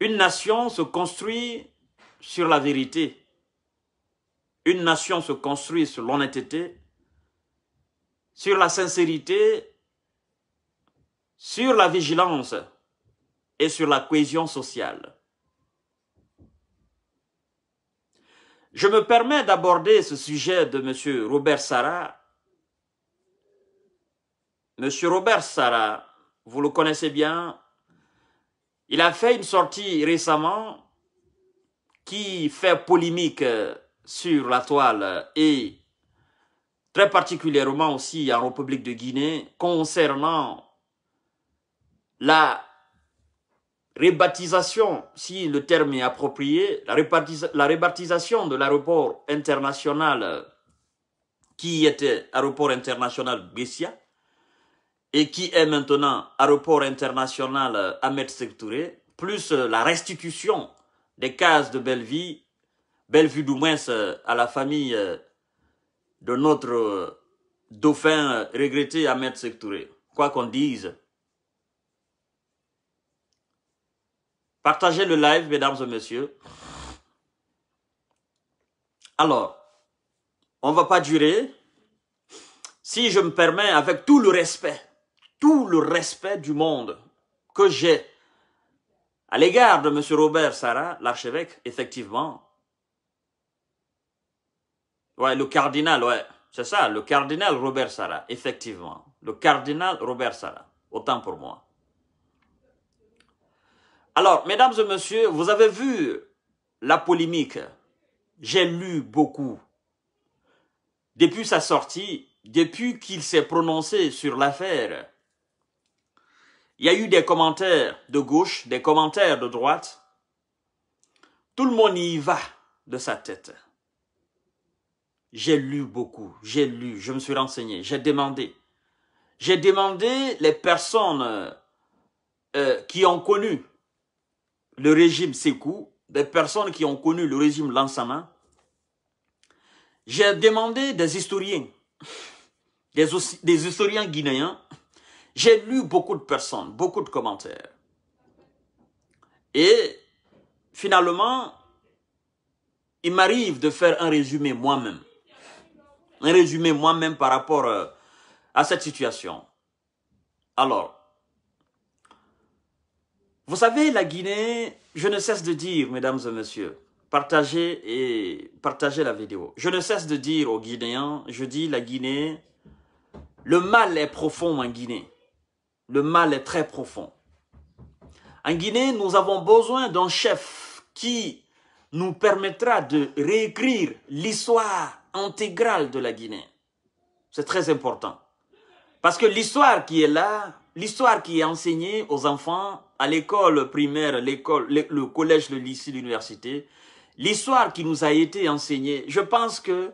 Une nation se construit sur la vérité. Une nation se construit sur l'honnêteté, sur la sincérité, sur la vigilance et sur la cohésion sociale. Je me permets d'aborder ce sujet de M. Robert Sarah. M. Robert Sarah, vous le connaissez bien, il a fait une sortie récemment qui fait polémique euh, sur la toile et très particulièrement aussi en République de Guinée concernant la rebaptisation, si le terme est approprié, la, de l'aéroport international qui était aéroport international Bessia, et qui est maintenant aéroport international Ahmed Touré, plus euh, la restitution des cases de Bellevue, Bellevue moins euh, à la famille euh, de notre dauphin regretté Ahmed Touré. Quoi qu'on dise. Partagez le live, mesdames et messieurs. Alors, on ne va pas durer. Si je me permets, avec tout le respect tout le respect du monde que j'ai à l'égard de M. Robert Sarah, l'archevêque, effectivement. Ouais, le cardinal, ouais, c'est ça, le cardinal Robert Sarah, effectivement. Le cardinal Robert Sarah, autant pour moi. Alors, mesdames et messieurs, vous avez vu la polémique. J'ai lu beaucoup. Depuis sa sortie, depuis qu'il s'est prononcé sur l'affaire, il y a eu des commentaires de gauche, des commentaires de droite. Tout le monde y va de sa tête. J'ai lu beaucoup, j'ai lu, je me suis renseigné, j'ai demandé. J'ai demandé les personnes euh, euh, qui ont connu le régime Sékou, des personnes qui ont connu le régime Lansama. J'ai demandé des historiens, des historiens guinéens j'ai lu beaucoup de personnes, beaucoup de commentaires. Et finalement, il m'arrive de faire un résumé moi-même. Un résumé moi-même par rapport euh, à cette situation. Alors, vous savez, la Guinée, je ne cesse de dire, mesdames et messieurs, partagez et partagez la vidéo. Je ne cesse de dire aux Guinéens, je dis la Guinée, le mal est profond en Guinée le mal est très profond. En Guinée, nous avons besoin d'un chef qui nous permettra de réécrire l'histoire intégrale de la Guinée. C'est très important. Parce que l'histoire qui est là, l'histoire qui est enseignée aux enfants à l'école primaire, l'école, le, collège, le lycée, l'université, l'histoire qui nous a été enseignée, je pense que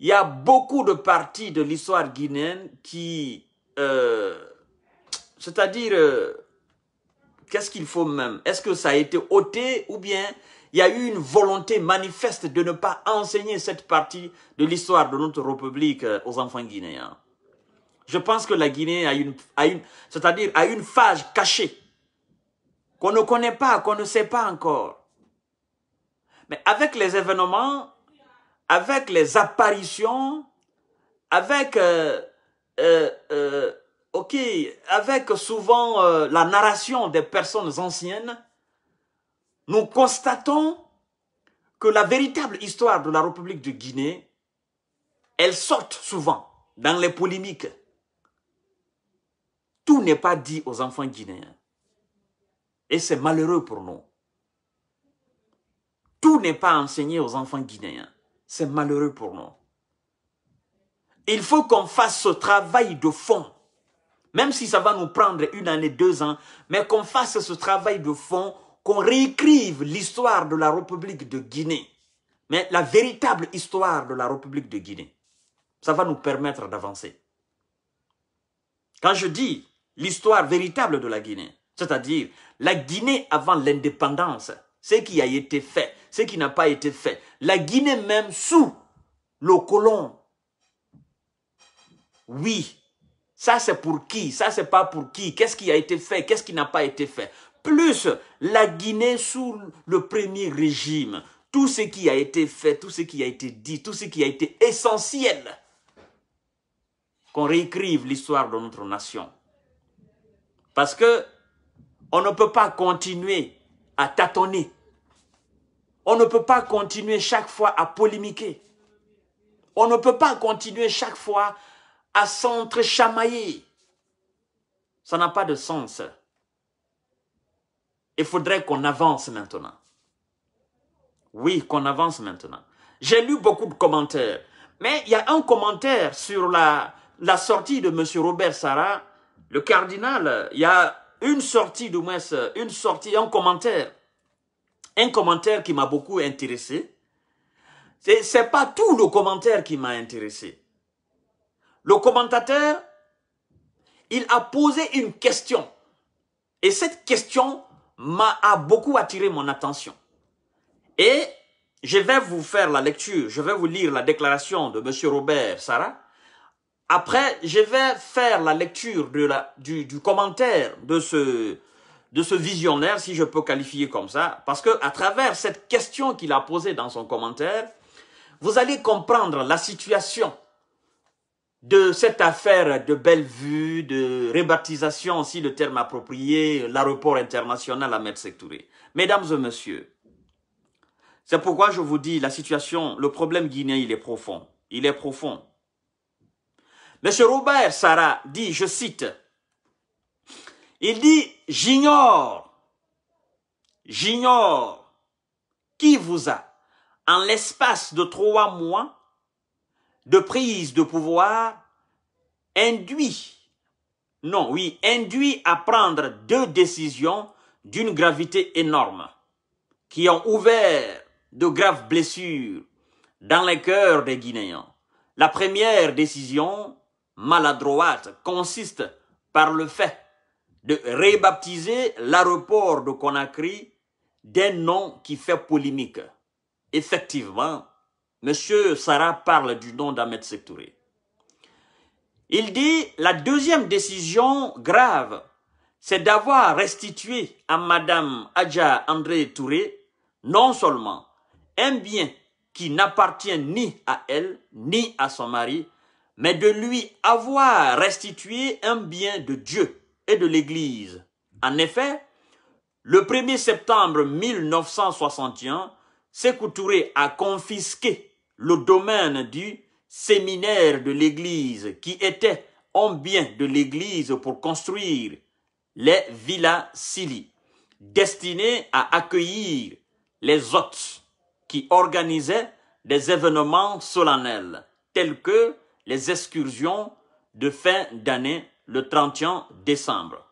il y a beaucoup de parties de l'histoire guinéenne qui euh, c'est-à-dire, euh, qu'est-ce qu'il faut même Est-ce que ça a été ôté ou bien il y a eu une volonté manifeste de ne pas enseigner cette partie de l'histoire de notre République euh, aux enfants guinéens Je pense que la Guinée a une, c'est-à-dire a une phase cachée qu'on ne connaît pas, qu'on ne sait pas encore. Mais avec les événements, avec les apparitions, avec euh, ok, avec souvent euh, la narration des personnes anciennes, nous constatons que la véritable histoire de la République de Guinée, elle sort souvent dans les polémiques. Tout n'est pas dit aux enfants guinéens. Et c'est malheureux pour nous. Tout n'est pas enseigné aux enfants guinéens. C'est malheureux pour nous. Il faut qu'on fasse ce travail de fond même si ça va nous prendre une année, deux ans, mais qu'on fasse ce travail de fond, qu'on réécrive l'histoire de la République de Guinée, mais la véritable histoire de la République de Guinée. Ça va nous permettre d'avancer. Quand je dis l'histoire véritable de la Guinée, c'est-à-dire la Guinée avant l'indépendance, ce qui a été fait, ce qui n'a pas été fait, la Guinée même sous le colon. Oui, ça, c'est pour qui Ça, c'est pas pour qui Qu'est-ce qui a été fait Qu'est-ce qui n'a pas été fait Plus la Guinée sous le premier régime. Tout ce qui a été fait, tout ce qui a été dit, tout ce qui a été essentiel. Qu'on réécrive l'histoire de notre nation. Parce que on ne peut pas continuer à tâtonner. On ne peut pas continuer chaque fois à polémiquer. On ne peut pas continuer chaque fois à s'entre-chamailler. Ça n'a pas de sens. Il faudrait qu'on avance maintenant. Oui, qu'on avance maintenant. J'ai lu beaucoup de commentaires, mais il y a un commentaire sur la, la sortie de M. Robert Sarah, le cardinal. Il y a une sortie de moins, une sortie, un commentaire. Un commentaire qui m'a beaucoup intéressé. C'est pas tout le commentaire qui m'a intéressé le commentateur, il a posé une question. Et cette question m'a beaucoup attiré mon attention. Et je vais vous faire la lecture, je vais vous lire la déclaration de M. Robert Sarah. Après, je vais faire la lecture du, commentaire de ce, de ce visionnaire, si je peux qualifier comme ça, parce que à travers cette question qu'il a posée dans son commentaire, vous allez comprendre la situation de cette affaire de Bellevue, de rébaptisation si le terme approprié, l'aéroport international à Sectouré. Mesdames et messieurs, c'est pourquoi je vous dis, la situation, le problème guinéen, il est profond. Il est profond. Monsieur Robert Sarah dit, je cite, il dit, j'ignore, j'ignore qui vous a, en l'espace de trois mois, de prise de pouvoir induit, non, oui, induit à prendre deux décisions d'une gravité énorme qui ont ouvert de graves blessures dans les cœurs des Guinéens. La première décision maladroite consiste par le fait de rebaptiser l'aéroport de Conakry d'un nom qui fait polémique. Effectivement, Monsieur Sarah parle du nom d'Ahmed Sektouré. Il dit la deuxième décision grave, c'est d'avoir restitué à Madame Adja André Touré non seulement un bien qui n'appartient ni à elle ni à son mari, mais de lui avoir restitué un bien de Dieu et de l'Église. En effet, le 1er septembre 1961, Sekou a confisqué le domaine du séminaire de l'Église qui était en bien de l'Église pour construire les villas Sili, destinées à accueillir les hôtes qui organisaient des événements solennels tels que les excursions de fin d'année le 31 décembre.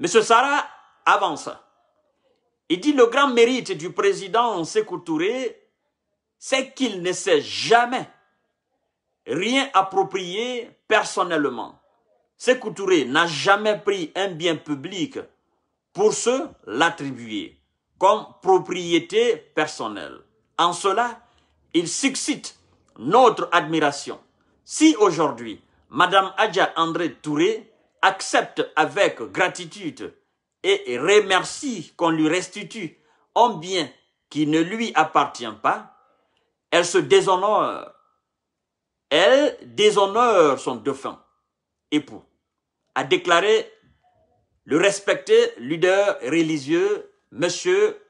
M. Sarah avance. Il dit le grand mérite du président Sékou c'est qu'il ne s'est jamais rien approprié personnellement. Touré n'a jamais pris un bien public pour se l'attribuer comme propriété personnelle. En cela, il suscite notre admiration. Si aujourd'hui, Madame Adja André Touré accepte avec gratitude et remercie qu'on lui restitue un bien qui ne lui appartient pas, elle se déshonore. Elle déshonore son dauphin, époux, a déclaré le respecté leader religieux, M.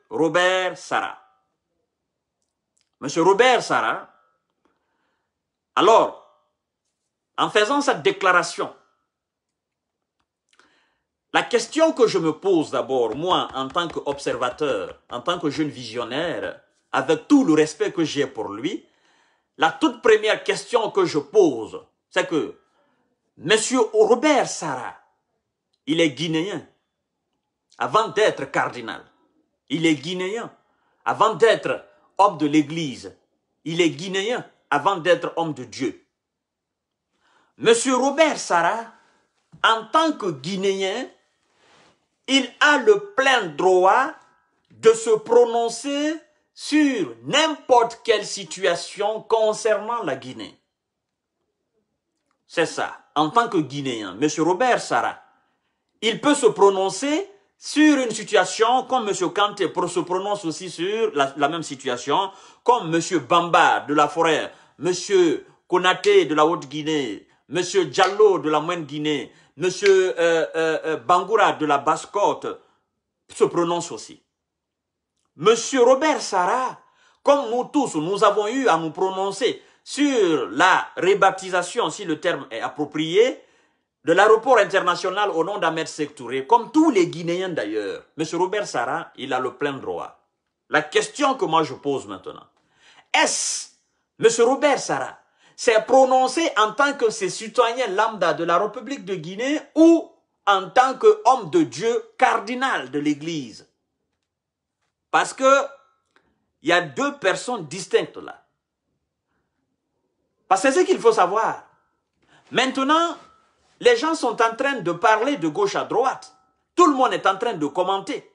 Robert Sarah. M. Robert Sarah, alors, en faisant cette déclaration, la question que je me pose d'abord, moi, en tant qu'observateur, en tant que jeune visionnaire, avec tout le respect que j'ai pour lui, la toute première question que je pose, c'est que Monsieur Robert Sarah, il est guinéen. Avant d'être cardinal, il est guinéen. Avant d'être homme de l'Église, il est guinéen. Avant d'être homme de Dieu. Monsieur Robert Sarah, en tant que guinéen, il a le plein droit de se prononcer sur n'importe quelle situation concernant la Guinée. C'est ça, en tant que Guinéen, M. Robert Sarah, il peut se prononcer sur une situation comme M. Kanté se prononce aussi sur la, même situation, comme M. Bamba de la forêt, M. Konate de la Haute-Guinée, M. Diallo de la Moyenne-Guinée, M. Euh, euh, euh, Bangoura de la Basse-Côte se prononce aussi. Monsieur Robert Sarah, comme nous tous, nous avons eu à nous prononcer sur la rébaptisation, si le terme est approprié, de l'aéroport international au nom d'Ahmed Sektouré, comme tous les Guinéens d'ailleurs. Monsieur Robert Sarah, il a le plein droit. La question que moi je pose maintenant, est-ce Monsieur Robert Sarah s'est prononcé en tant que citoyen lambda de la République de Guinée ou en tant qu'homme de Dieu cardinal de l'Église parce que il y a deux personnes distinctes là. Parce que c'est ce qu'il faut savoir. Maintenant, les gens sont en train de parler de gauche à droite. Tout le monde est en train de commenter.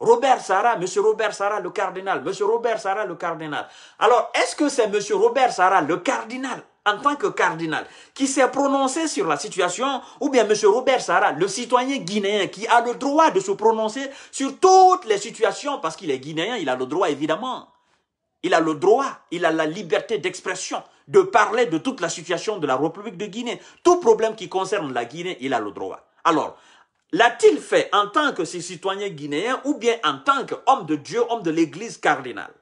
Robert Sarah, Monsieur Robert Sarah, le cardinal, Monsieur Robert Sarah, le cardinal. Alors, est-ce que c'est Monsieur Robert Sarah, le cardinal, en tant que cardinal, qui s'est prononcé sur la situation, ou bien M. Robert Sarah, le citoyen guinéen, qui a le droit de se prononcer sur toutes les situations, parce qu'il est guinéen, il a le droit évidemment. Il a le droit, il a la liberté d'expression, de parler de toute la situation de la République de Guinée. Tout problème qui concerne la Guinée, il a le droit. Alors, l'a-t-il fait en tant que citoyen guinéen ou bien en tant qu'homme de Dieu, homme de l'Église cardinale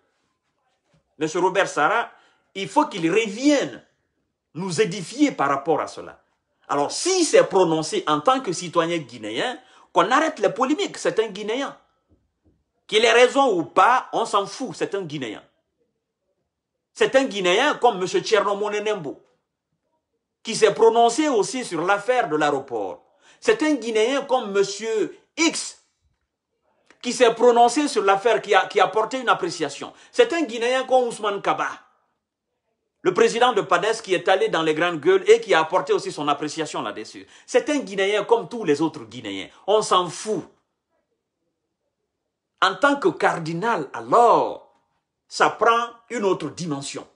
Monsieur Robert Sarah, il faut qu'il revienne nous édifier par rapport à cela. Alors si c'est prononcé en tant que citoyen guinéen, qu'on arrête les polémiques, c'est un Guinéen. Qu'il ait raison ou pas, on s'en fout, c'est un Guinéen. C'est un Guinéen comme M. Tchernomonenembo, qui s'est prononcé aussi sur l'affaire de l'aéroport. C'est un Guinéen comme M. X, qui s'est prononcé sur l'affaire, qui a, qui a porté une appréciation. C'est un Guinéen comme Ousmane Kaba, le président de PADES qui est allé dans les grandes gueules et qui a apporté aussi son appréciation là-dessus. C'est un Guinéen comme tous les autres Guinéens. On s'en fout. En tant que cardinal, alors, ça prend une autre dimension.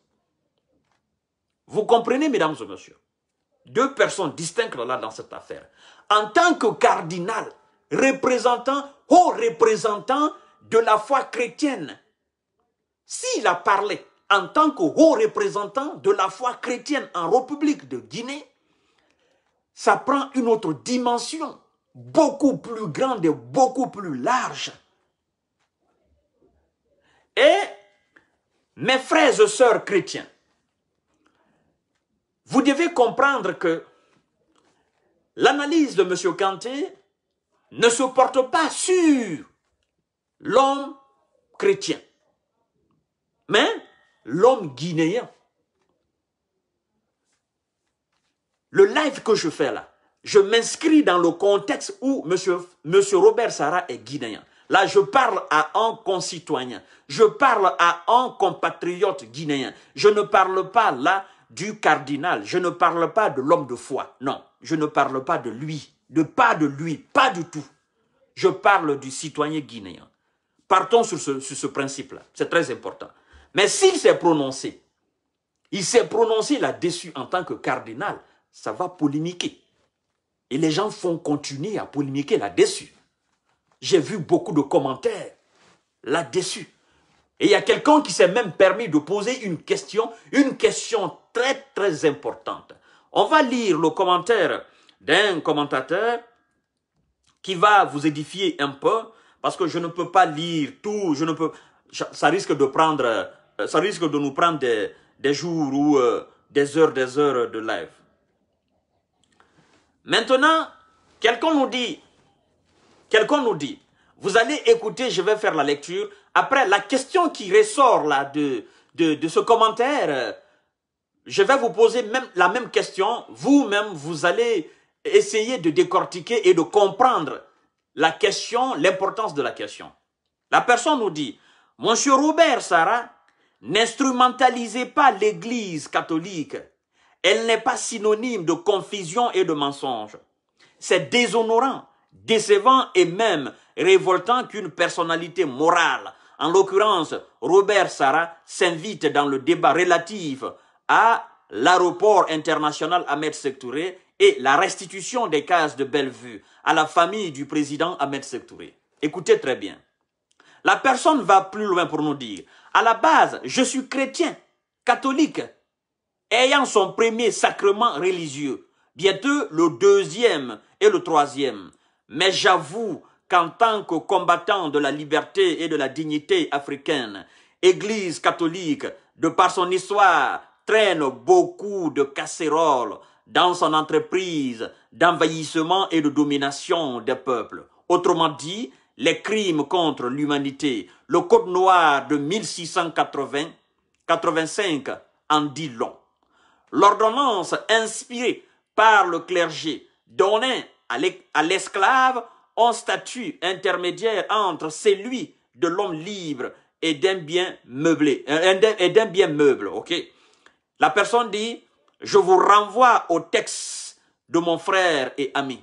Vous comprenez, mesdames et messieurs Deux personnes distinctes là dans cette affaire. En tant que cardinal, représentant, haut représentant de la foi chrétienne, s'il a parlé en tant que haut représentant de la foi chrétienne en République de Guinée, ça prend une autre dimension, beaucoup plus grande et beaucoup plus large. Et mes frères et sœurs chrétiens, vous devez comprendre que l'analyse de M. Kanté ne se porte pas sur l'homme chrétien, mais l'homme guinéen. Le live que je fais là, je m'inscris dans le contexte où monsieur, monsieur Robert Sarah est guinéen. Là, je parle à un concitoyen. Je parle à un compatriote guinéen. Je ne parle pas là du cardinal. Je ne parle pas de l'homme de foi. Non, je ne parle pas de lui. De pas de lui, pas du tout. Je parle du citoyen guinéen. Partons sur ce, sur ce principe-là. C'est très important. Mais s'il s'est prononcé, il s'est prononcé là-dessus en tant que cardinal, ça va polémiquer. Et les gens font continuer à polémiquer là-dessus. J'ai vu beaucoup de commentaires là-dessus. Et il y a quelqu'un qui s'est même permis de poser une question, une question très très importante. On va lire le commentaire d'un commentateur qui va vous édifier un peu, parce que je ne peux pas lire tout, je ne peux, ça risque de prendre euh, ça risque de nous prendre des, jours ou euh, des heures, des heures de live. Maintenant, quelqu'un nous dit, quelqu'un nous dit, vous allez écouter, je vais faire la lecture. Après, la question qui ressort là de, de, de ce commentaire, euh, je vais vous poser même la même question. Vous-même, vous allez essayer de décortiquer et de comprendre la question, l'importance de la question. La personne nous dit, Monsieur Robert Sarah, N'instrumentalisez pas l'Église catholique. Elle n'est pas synonyme de confusion et de mensonge. C'est déshonorant, décevant et même révoltant qu'une personnalité morale, en l'occurrence Robert Sarah, s'invite dans le débat relatif à l'aéroport international Ahmed Sektouré et la restitution des cases de Bellevue à la famille du président Ahmed Sektouré. Écoutez très bien. La personne va plus loin pour nous dire à la base, je suis chrétien, catholique, ayant son premier sacrement religieux, bientôt le deuxième et le troisième. Mais j'avoue qu'en tant que combattant de la liberté et de la dignité africaine, Église catholique, de par son histoire, traîne beaucoup de casseroles dans son entreprise d'envahissement et de domination des peuples. Autrement dit, les crimes contre l'humanité. Le Code noir de 1680 85 en dit long. L'ordonnance inspirée par le clergé donnait à l'esclave un statut intermédiaire entre celui de l'homme libre et d'un bien meublé, euh, et d'un bien meuble, ok? La personne dit, je vous renvoie au texte de mon frère et ami.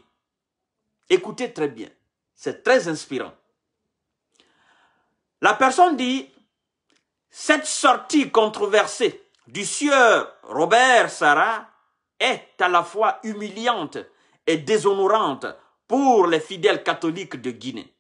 Écoutez très bien. C'est très inspirant. La personne dit, cette sortie controversée du sieur Robert Sarah est à la fois humiliante et déshonorante pour les fidèles catholiques de Guinée.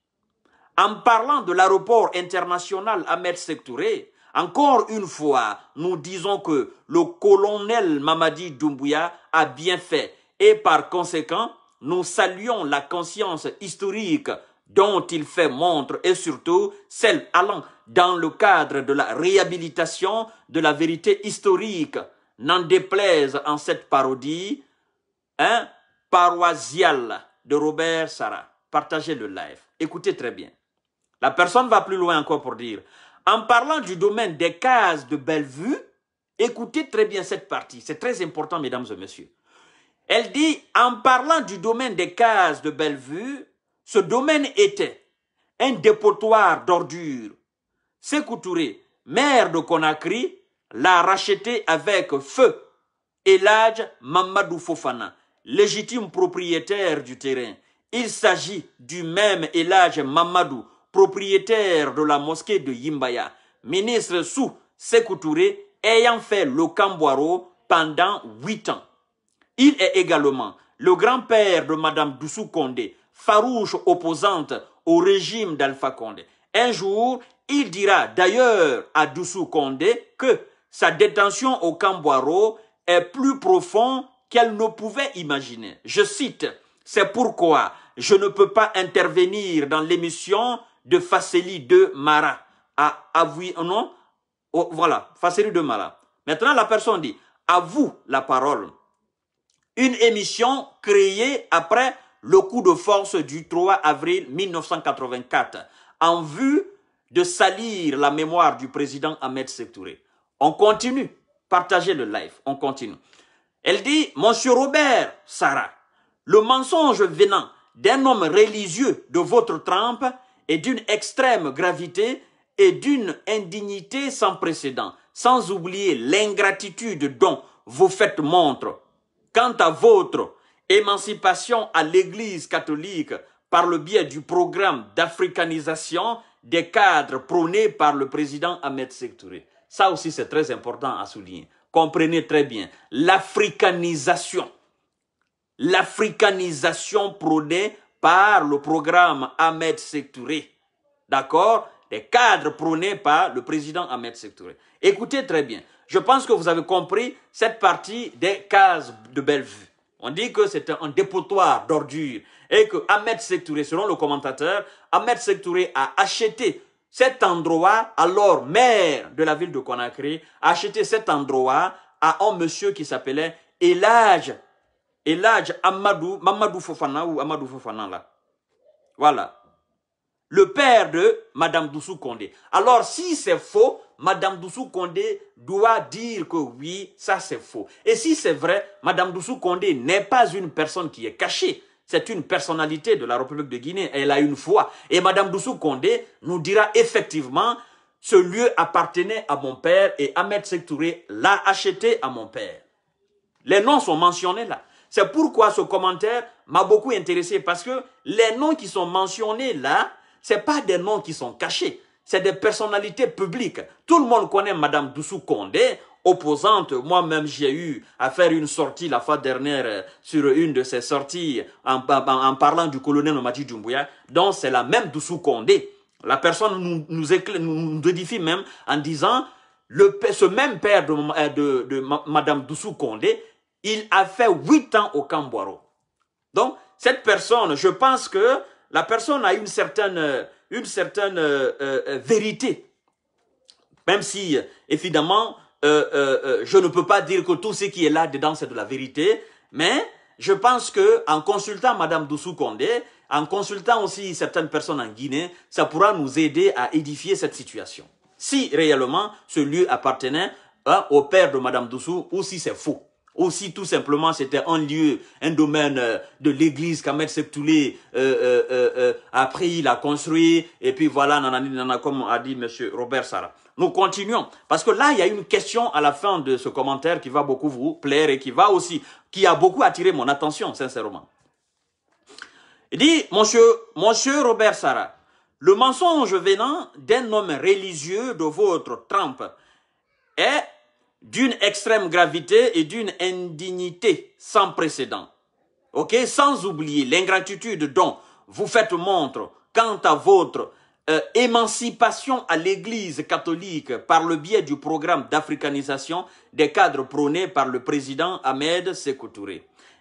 En parlant de l'aéroport international Ahmed Sektouré, encore une fois, nous disons que le colonel Mamadi Doumbouya a bien fait et par conséquent, nous saluons la conscience historique dont il fait montre et surtout celle allant dans le cadre de la réhabilitation de la vérité historique. N'en déplaise en cette parodie, un paroissiale de Robert Sarah. Partagez le live. Écoutez très bien. La personne va plus loin encore pour dire, en parlant du domaine des cases de Bellevue, écoutez très bien cette partie. C'est très important, mesdames et messieurs. Elle dit, en parlant du domaine des cases de Bellevue, ce domaine était un dépotoir d'ordures. Sekou maire de Conakry, l'a racheté avec feu. Elage Mamadou Fofana, légitime propriétaire du terrain. Il s'agit du même Elage Mamadou, propriétaire de la mosquée de Yimbaya, ministre sous Sekou ayant fait le Cambouaro pendant huit ans. Il est également le grand-père de Madame Doussou Condé, farouche opposante au régime d'Alpha Condé. Un jour, il dira d'ailleurs à Doussou Condé que sa détention au Camboiro est plus profonde qu'elle ne pouvait imaginer. Je cite, c'est pourquoi je ne peux pas intervenir dans l'émission de Faceli de Mara à ah, ah oh non oh, voilà Faceli de Mara. Maintenant la personne dit à vous la parole une émission créée après le coup de force du 3 avril 1984 en vue de salir la mémoire du président Ahmed Sektouré. On continue. Partagez le live. On continue. Elle dit, Monsieur Robert Sarah, le mensonge venant d'un homme religieux de votre trempe est d'une extrême gravité et d'une indignité sans précédent, sans oublier l'ingratitude dont vous faites montre Quant à votre émancipation à l'Église catholique par le biais du programme d'africanisation des cadres prônés par le président Ahmed Sektouré. Ça aussi, c'est très important à souligner. Comprenez très bien. L'africanisation. L'africanisation prônée par le programme Ahmed Sektouré. D'accord Des cadres prônés par le président Ahmed Sektouré. Écoutez très bien je pense que vous avez compris cette partie des cases de Bellevue. On dit que c'est un dépotoir d'ordures et que Ahmed Sektouré, selon le commentateur, Ahmed Sektouré a acheté cet endroit, alors maire de la ville de Conakry, a acheté cet endroit à un monsieur qui s'appelait Elage, Elage Amadou, Mamadou Fofana ou Amadou Fofana là. Voilà le père de Madame Doussou Condé. Alors si c'est faux, Madame Doussou Condé doit dire que oui, ça c'est faux. Et si c'est vrai, Madame Doussou Condé n'est pas une personne qui est cachée. C'est une personnalité de la République de Guinée. Elle a une foi. Et Madame Doussou Condé nous dira effectivement, ce lieu appartenait à mon père et Ahmed Sektouré l'a acheté à mon père. Les noms sont mentionnés là. C'est pourquoi ce commentaire m'a beaucoup intéressé parce que les noms qui sont mentionnés là, ce pas des noms qui sont cachés, c'est des personnalités publiques. Tout le monde connaît Madame Doussou Condé, opposante. Moi-même, j'ai eu à faire une sortie la fois dernière euh, sur une de ces sorties en, parlant du colonel Mamadi Djumbuya. Donc, c'est la même Doussou Condé. La personne nous, nous, édifie même en disant le, ce même père de, euh, Madame Doussou Condé, il a fait huit ans au Cambouaro. Donc, cette personne, je pense que la personne a une certaine, euh, une certaine euh, euh, vérité. Même si, évidemment, je ne peux pas dire que tout ce qui est là-dedans, c'est de la vérité, mais je pense que en consultant Madame Doussou Condé, en consultant aussi certaines personnes en Guinée, ça pourra nous aider à édifier cette situation. Si réellement ce lieu appartenait hein, au père de Madame Doussou ou si c'est faux. Aussi, tout simplement, c'était un lieu, un domaine euh, de l'église qu'Ahmed Septoulé euh, euh, a pris, il a construit, et puis voilà, nanana, comme a dit M. Robert Sarah. Nous continuons, parce que là, il y a une question à la fin de ce commentaire qui va beaucoup vous plaire et qui va aussi, qui a beaucoup attiré mon attention, sincèrement. Il dit, monsieur, monsieur Robert Sarah, le mensonge venant d'un homme religieux de votre trempe est d'une extrême gravité et d'une indignité sans précédent. Ok, sans oublier l'ingratitude dont vous faites montre quant à votre euh, émancipation à l'Église catholique par le biais du programme d'africanisation des cadres prônés par le président Ahmed Sékou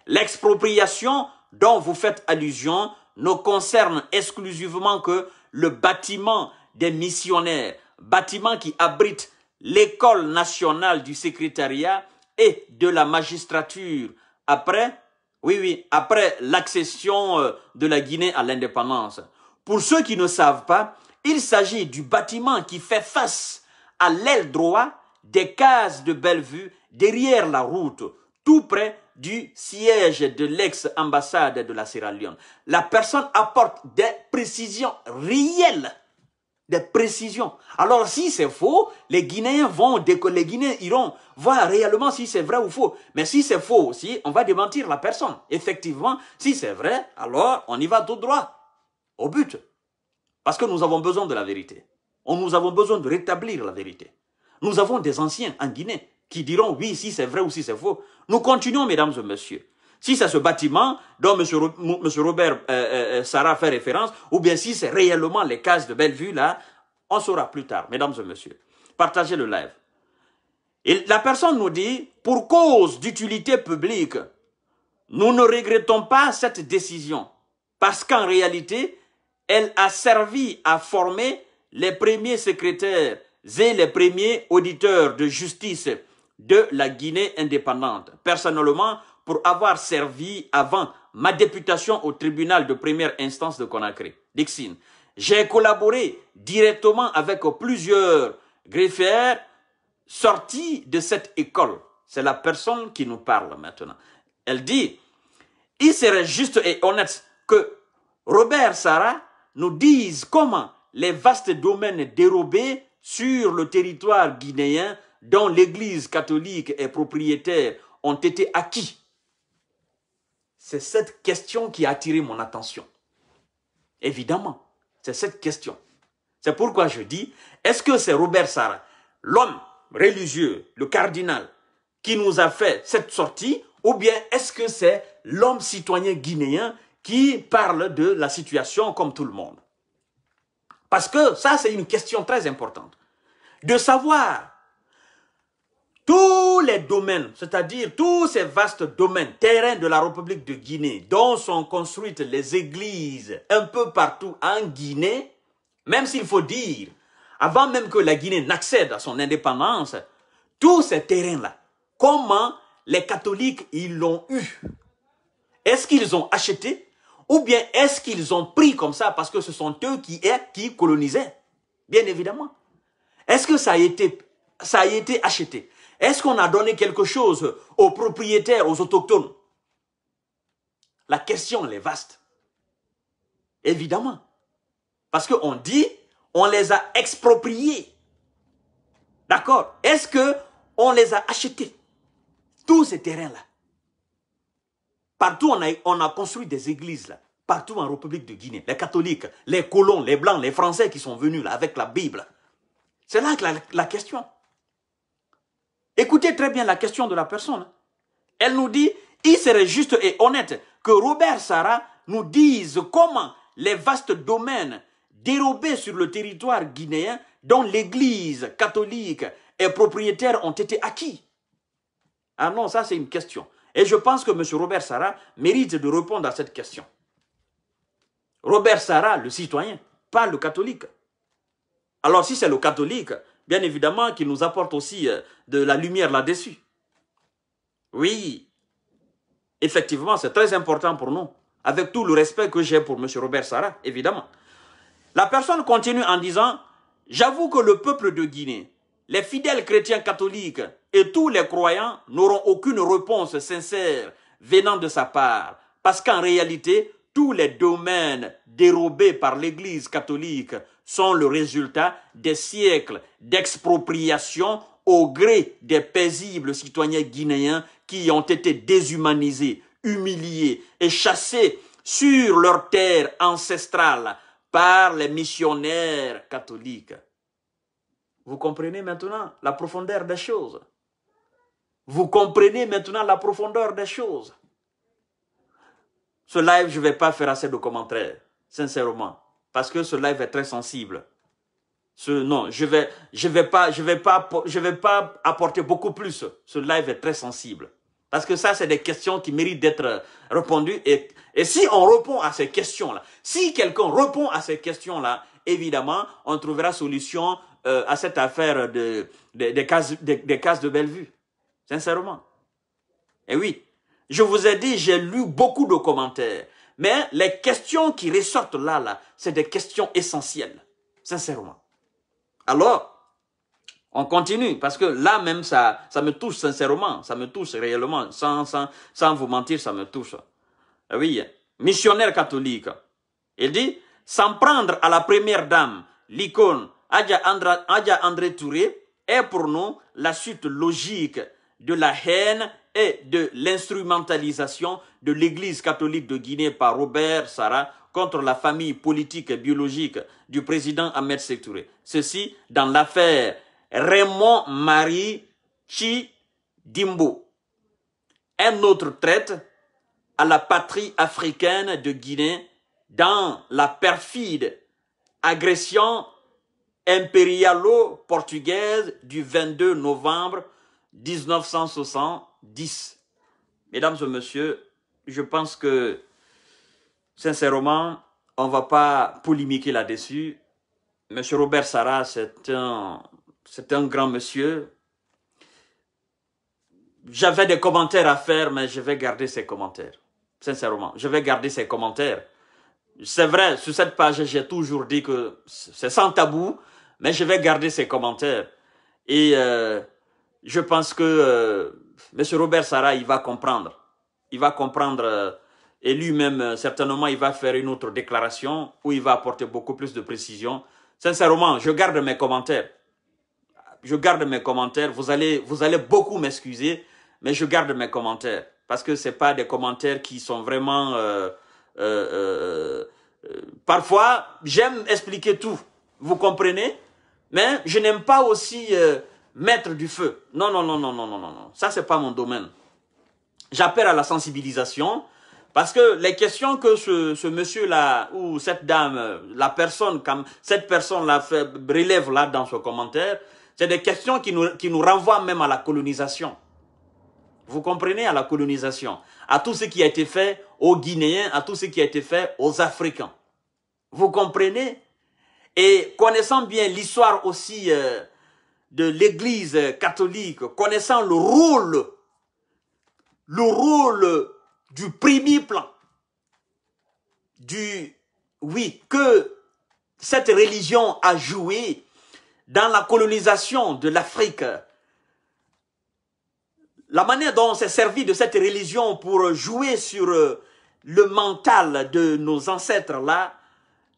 L'expropriation dont vous faites allusion ne concerne exclusivement que le bâtiment des missionnaires, bâtiment qui abrite l'École nationale du secrétariat et de la magistrature après, oui, oui, après l'accession euh, de la Guinée à l'indépendance. Pour ceux qui ne savent pas, il s'agit du bâtiment qui fait face à l'aile droite des cases de Bellevue derrière la route, tout près du siège de l'ex-ambassade de la Sierra Leone. La personne apporte des précisions réelles des précisions. Alors si c'est faux, les Guinéens vont, les Guinéens iront voir réellement si c'est vrai ou faux. Mais si c'est faux aussi, on va démentir la personne. Effectivement, si c'est vrai, alors on y va tout droit, au but. Parce que nous avons besoin de la vérité. Oh, nous avons besoin de rétablir la vérité. Nous avons des anciens en Guinée qui diront oui, si c'est vrai ou si c'est faux. Nous continuons, mesdames et messieurs. Si c'est ce bâtiment dont M. Robert euh, euh, euh, Sarah fait référence, ou bien si c'est réellement les cases de Bellevue, là, on saura plus tard, mesdames et messieurs. Partagez le live. Et la personne nous dit, pour cause d'utilité publique, nous ne regrettons pas cette décision, parce qu'en réalité, elle a servi à former les premiers secrétaires et les premiers auditeurs de justice de la Guinée indépendante. Personnellement, pour avoir servi avant ma députation au tribunal de première instance de Conakry, Dixine. J'ai collaboré directement avec plusieurs greffiers sortis de cette école. C'est la personne qui nous parle maintenant. Elle dit, il serait juste et honnête que Robert Sarah nous dise comment les vastes domaines dérobés sur le territoire guinéen dont l'Église catholique est propriétaire ont été acquis c'est cette question qui a attiré mon attention. Évidemment, c'est cette question. C'est pourquoi je dis, est-ce que c'est Robert sara, l'homme religieux, le cardinal, qui nous a fait cette sortie, ou bien est-ce que c'est l'homme citoyen guinéen qui parle de la situation comme tout le monde Parce que ça, c'est une question très importante. De savoir tous les domaines, c'est-à-dire tous ces vastes domaines, terrains de la République de Guinée, dont sont construites les églises un peu partout en Guinée, même s'il faut dire, avant même que la Guinée n'accède à son indépendance, tous ces terrains-là, comment les catholiques ils l'ont eu Est-ce qu'ils ont acheté ou bien est-ce qu'ils ont pris comme ça parce que ce sont eux qui, eh, qui colonisaient Bien évidemment. Est-ce que ça a été, ça a été acheté est-ce qu'on a donné quelque chose aux propriétaires, aux autochtones La question, est vaste. Évidemment. Parce qu'on dit, on les a expropriés. D'accord Est-ce qu'on les a achetés Tous ces terrains-là. Partout, on a, on a construit des églises, là. Partout en République de Guinée. Les catholiques, les colons, les blancs, les français qui sont venus, là, avec la Bible. C'est là que la, la question. Écoutez très bien la question de la personne. Elle nous dit, il serait juste et honnête que Robert Sarah nous dise comment les vastes domaines dérobés sur le territoire guinéen dont l'Église catholique est propriétaire ont été acquis. Ah non, ça c'est une question. Et je pense que M. Robert Sarah mérite de répondre à cette question. Robert Sarah, le citoyen, pas le catholique. Alors si c'est le catholique, bien évidemment, qu'il nous apporte aussi euh, de la lumière là-dessus. Oui, effectivement, c'est très important pour nous, avec tout le respect que j'ai pour M. Robert Sarah, évidemment. La personne continue en disant, j'avoue que le peuple de Guinée, les fidèles chrétiens catholiques et tous les croyants n'auront aucune réponse sincère venant de sa part, parce qu'en réalité, tous les domaines dérobés par l'Église catholique sont le résultat des siècles d'expropriation au gré des paisibles citoyens guinéens qui ont été déshumanisés, humiliés et chassés sur leur terre ancestrale par les missionnaires catholiques. Vous comprenez maintenant la profondeur des choses. Vous comprenez maintenant la profondeur des choses. Ce live, je ne vais pas faire assez de commentaires, sincèrement parce que ce live est très sensible. non, je vais, je vais pas, je vais pas, je vais pas apporter beaucoup plus. Ce live est très sensible. Parce que ça, c'est des questions qui méritent d'être répondues. Et, si on répond à ces questions-là, si quelqu'un répond à ces questions-là, évidemment, on trouvera solution euh, à cette affaire de, des cases, de, belle cases Sincèrement. Et oui, je vous ai dit, j'ai lu beaucoup de commentaires. Mais les questions qui ressortent là, là, c'est des questions essentielles, sincèrement. Alors, on continue, parce que là même, ça, ça me touche sincèrement, ça me touche réellement, sans, sans, sans vous mentir, ça me touche. Ah oui, missionnaire catholique, il dit, s'en prendre à la première dame, l'icône Adja André Touré, est pour nous la suite logique de la haine et de l'instrumentalisation de l'Église catholique de Guinée par Robert Sarah contre la famille politique et biologique du président Ahmed Sektouré. Ceci dans l'affaire Raymond Marie Chi Dimbo. Un autre traite à la patrie africaine de Guinée dans la perfide agression impérialo-portugaise du 22 novembre 1970. Mesdames et messieurs, je pense que, sincèrement, on ne va pas polémiquer là-dessus. Monsieur Robert Sarah, c'est un, un grand monsieur. J'avais des commentaires à faire, mais je vais garder ces commentaires. Sincèrement, je vais garder ces commentaires. C'est vrai, sur cette page, j'ai toujours dit que c'est sans tabou, mais je vais garder ces commentaires. Et euh, je pense que euh, M. Robert Sarah, il va comprendre. Il va comprendre euh, et lui-même, euh, certainement, il va faire une autre déclaration où il va apporter beaucoup plus de précision. Sincèrement, je garde mes commentaires. Je garde mes commentaires. Vous allez, vous allez beaucoup m'excuser, mais je garde mes commentaires. Parce que ce pas des commentaires qui sont vraiment... parfois, j'aime expliquer tout. Vous comprenez Mais je n'aime pas aussi... Maître du feu. Non, non, non, non, non, non, non, non. Ça, c'est pas mon domaine. J'appelle à la sensibilisation parce que les questions que ce, monsieur-là ou cette dame, la personne, comme cette personne-là relève là dans son commentaire, c'est des questions qui nous, qui nous renvoient même à la colonisation. Vous comprenez à la colonisation, à tout ce qui a été fait aux Guinéens, à tout ce qui a été fait aux Africains. Vous comprenez Et connaissant bien l'histoire aussi euh, de l'Église catholique, connaissant le rôle, le rôle du premier plan, du oui que cette religion a joué dans la colonisation de l'Afrique, la manière dont on s'est servi de cette religion pour jouer sur le mental de nos ancêtres là,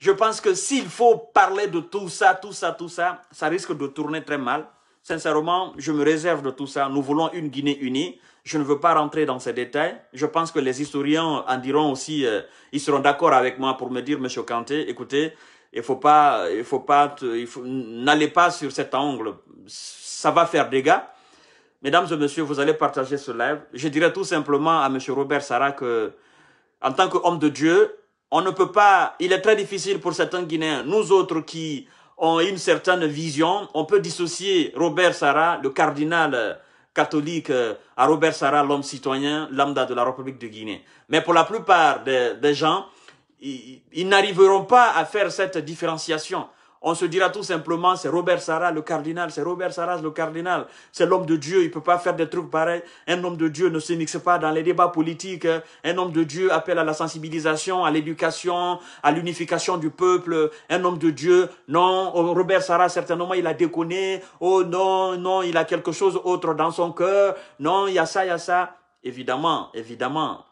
je pense que s'il faut parler de tout ça, tout ça, tout ça, ça risque de tourner très mal. Sincèrement, je me réserve de tout ça. Nous voulons une Guinée unie. Je ne veux pas rentrer dans ces détails. Je pense que les historiens en diront aussi, euh, ils seront d'accord avec moi pour me dire, M. Kanté, écoutez, il faut pas, il faut pas, n'allez pas sur cet angle. Ça va faire des dégâts. Mesdames et messieurs, vous allez partager ce live. Je dirais tout simplement à M. Robert Sarah que, en tant qu'homme de Dieu, on ne peut pas, il est très difficile pour certains Guinéens, nous autres qui ont une certaine vision, on peut dissocier Robert Sarah, le cardinal euh, catholique, euh, à Robert Sarah, l'homme citoyen lambda de la République de Guinée. Mais pour la plupart des, gens, ils n'arriveront pas à faire cette différenciation. On se dira tout simplement, c'est Robert Sarah le cardinal, c'est Robert Sarah le cardinal, c'est l'homme de Dieu, il peut pas faire des trucs pareils. Un homme de Dieu ne se mixe pas dans les débats politiques. Un homme de Dieu appelle à la sensibilisation, à l'éducation, à l'unification du peuple. Un homme de Dieu, non, oh, Robert Sarah certainement il a déconné. Oh non, non, il a quelque chose autre dans son cœur. Non, il y a ça, il y a ça. Évidemment, évidemment.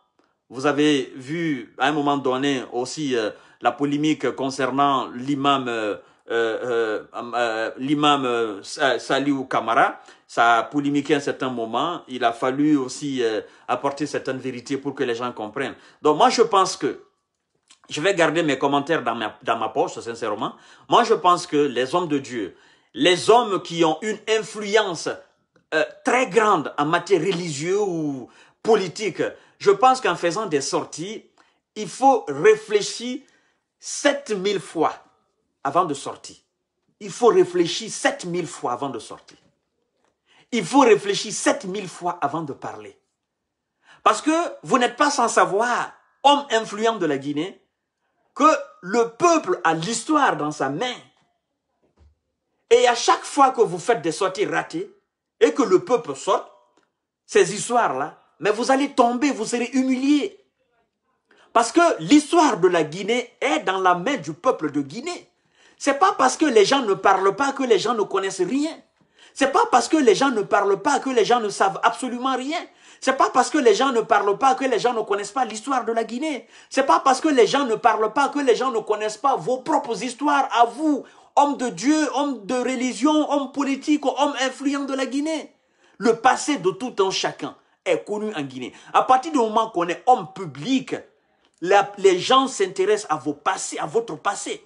Vous avez vu à un moment donné aussi euh, la polémique concernant l'imam euh, euh, euh, euh, l'imam euh, l'imam Saliou Kamara, ça a polémiqué un certain moment. Il a fallu aussi apporter certaines vérités pour que les gens comprennent. Donc moi, je pense que je vais garder mes commentaires dans ma, dans ma poche, sincèrement. Moi, je pense que les hommes de Dieu, les hommes qui ont une influence très grande en matière religieuse ou politique, je pense qu'en faisant des sorties, il faut réfléchir 7000 fois avant de sortir. Il faut réfléchir 7000 fois avant de sortir. Il faut réfléchir 7000 fois avant de parler. Parce que vous n'êtes pas sans savoir, homme influent de la Guinée, que le peuple a l'histoire dans sa main. Et à chaque fois que vous faites des sorties ratées et que le peuple sorte, ces histoires-là, mais vous allez tomber, vous serez humilié. Parce que l'histoire de la Guinée est dans la main du peuple de Guinée. C'est pas parce que les gens ne parlent pas que les gens ne connaissent rien. C'est pas parce que les gens ne parlent pas que les gens ne savent absolument rien. C'est pas parce que les gens ne parlent pas que les gens ne connaissent pas l'histoire de la Guinée. C'est pas parce que les gens ne parlent pas que les gens ne connaissent pas vos propres histoires à vous, hommes de Dieu, hommes de religion, hommes politiques, hommes influents de la Guinée. Le passé de tout un chacun est connu en Guinée. À partir du moment qu'on est homme public, les gens s'intéressent à vos passés, à votre passé.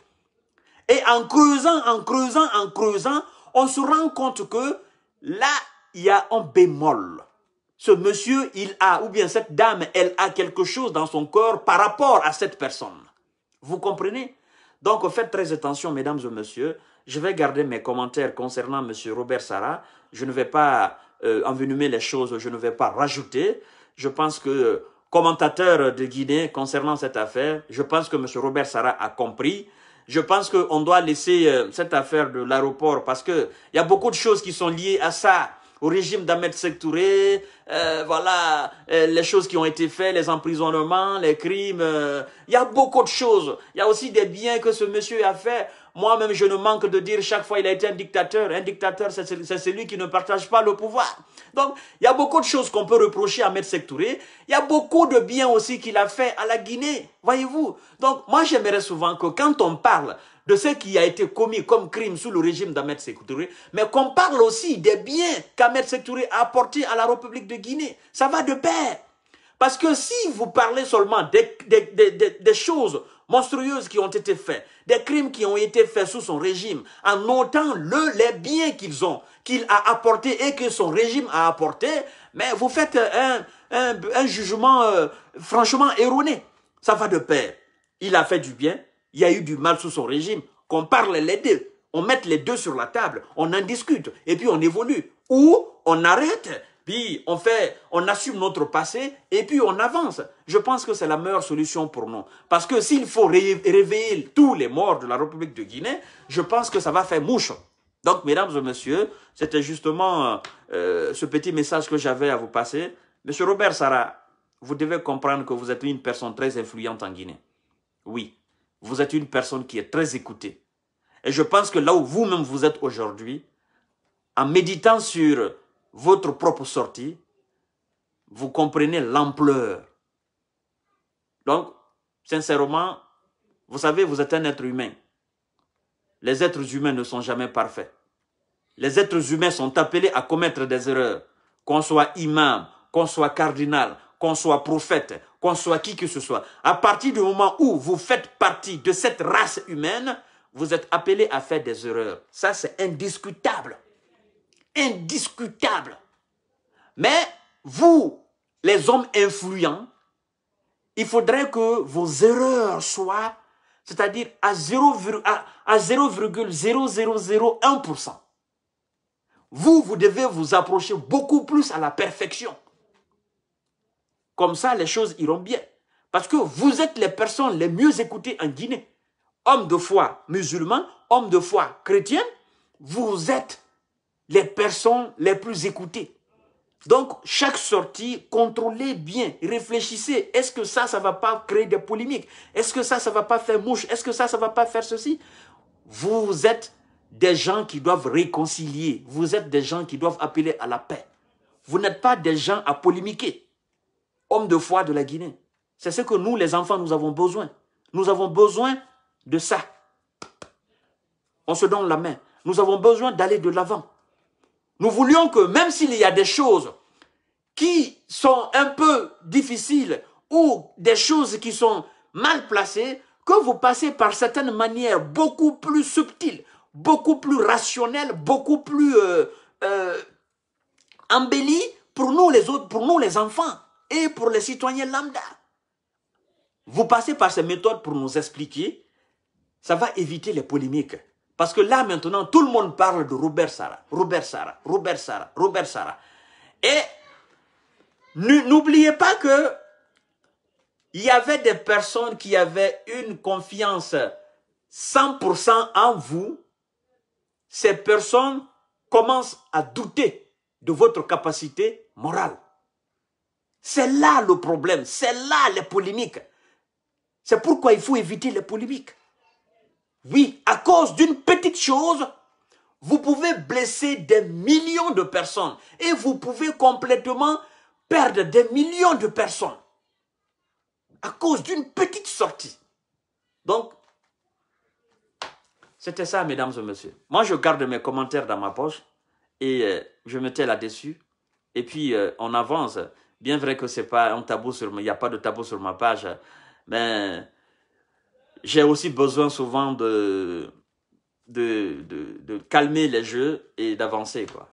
Et en creusant, en creusant, en creusant, on se rend compte que là, il y a un bémol. Ce monsieur, il a, ou bien cette dame, elle a quelque chose dans son corps par rapport à cette personne. Vous comprenez Donc faites très attention, mesdames et messieurs. Je vais garder mes commentaires concernant monsieur Robert Sarah. Je ne vais pas euh, envenimer les choses, je ne vais pas rajouter. Je pense que commentateur de Guinée concernant cette affaire, je pense que monsieur Robert Sarah a compris je pense qu'on doit laisser euh, cette affaire de l'aéroport parce il y a beaucoup de choses qui sont liées à ça au régime d'Ahmed Sektouré, euh, voilà, euh, les choses qui ont été faites, les emprisonnements, les crimes. Il y a beaucoup de choses. Il y a aussi des biens que ce monsieur a fait. Moi-même, je ne manque de dire chaque fois, il a été un dictateur. Un dictateur, c'est celui qui ne partage pas le pouvoir. Donc, il y a beaucoup de choses qu'on peut reprocher à Maître Sektouré. Il y a beaucoup de biens aussi qu'il a fait à la Guinée, voyez-vous. Donc, moi, j'aimerais souvent que quand on parle de ce qui a été commis comme crime sous le régime d'Ahmed Touré, mais qu'on parle aussi des biens qu'Ahmed Touré a apportés à la République de Guinée. Ça va de pair. Parce que si vous parlez seulement des choses monstrueuses qui ont été faites, des crimes qui ont été faits sous son régime, en notant le, les biens qu'ils ont, qu'il a apporté et que son régime a apporté, mais vous faites un, jugement euh, franchement erroné. Ça va de pair. Il a fait du bien, il y a eu du mal sous son régime, qu'on parle les deux, on mette les deux sur la table, on en discute et puis on évolue. Ou on arrête puis on fait, on assume notre passé et puis on avance. Je pense que c'est la meilleure solution pour nous. Parce que s'il faut réveiller tous les morts de la République de Guinée, je pense que ça va faire mouche. Donc, mesdames et messieurs, c'était justement euh, ce petit message que j'avais à vous passer. Monsieur Robert Sarah, vous devez comprendre que vous êtes une personne très influente en Guinée. Oui, vous êtes une personne qui est très écoutée. Et je pense que là où vous-même vous êtes aujourd'hui, en méditant sur votre propre sortie, vous comprenez l'ampleur. Donc, sincèrement, vous savez, vous êtes un être humain. Les êtres humains ne sont jamais parfaits. Les êtres humains sont appelés à commettre des erreurs. Qu'on soit imam, qu'on soit cardinal, qu'on soit prophète, qu'on soit qui que ce soit. À partir du moment où vous faites partie de cette race humaine, vous êtes appelé à faire des erreurs. Ça, c'est indiscutable indiscutable. Mais vous, les hommes influents, il faudrait que vos erreurs soient, c'est-à-dire à, 0,0001%. Vous, vous devez vous approcher beaucoup plus à la perfection. Comme ça, les choses iront bien. Parce que vous êtes les personnes les mieux écoutées en Guinée. Hommes de foi musulmans, hommes de foi chrétiens, vous êtes les personnes les plus écoutées. Donc, chaque sortie, contrôlez bien, réfléchissez. Est-ce que ça, ça va pas créer des polémiques Est-ce que ça, ça va pas faire mouche Est-ce que ça, ça va pas faire ceci Vous êtes des gens qui doivent réconcilier. Vous êtes des gens qui doivent appeler à la paix. Vous n'êtes pas des gens à polémiquer. Hommes de foi de la Guinée. C'est ce que nous, les enfants, nous avons besoin. Nous avons besoin de ça. On se donne la main. Nous avons besoin d'aller de l'avant. Nous voulions que même s'il y a des choses qui sont un peu difficiles ou des choses qui sont mal placées, que vous passez par certaines manières beaucoup plus subtiles, beaucoup plus rationnelles, beaucoup plus euh, euh, embellies pour nous les autres, pour nous les enfants et pour les citoyens lambda. Vous passez par ces méthodes pour nous expliquer, ça va éviter les polémiques. Parce que là, maintenant, tout le monde parle de Robert Sarah, Robert Sarah, Robert Sarah, Robert Sarah. Et n'oubliez pas que il y avait des personnes qui avaient une confiance 100% en vous. Ces personnes commencent à douter de votre capacité morale. C'est là le problème, c'est là les polémiques. C'est pourquoi il faut éviter les polémiques. Oui, à cause d'une petite chose, vous pouvez blesser des millions de personnes et vous pouvez complètement perdre des millions de personnes à cause d'une petite sortie. Donc, c'était ça, mesdames et messieurs. Moi, je garde mes commentaires dans ma poche et euh, je me tais là-dessus. Et puis, euh, on avance. Bien vrai que c'est pas un tabou sur... Il n'y a pas de tabou sur ma page. Mais j'ai aussi besoin souvent de, de, calmer les jeux et d'avancer, quoi.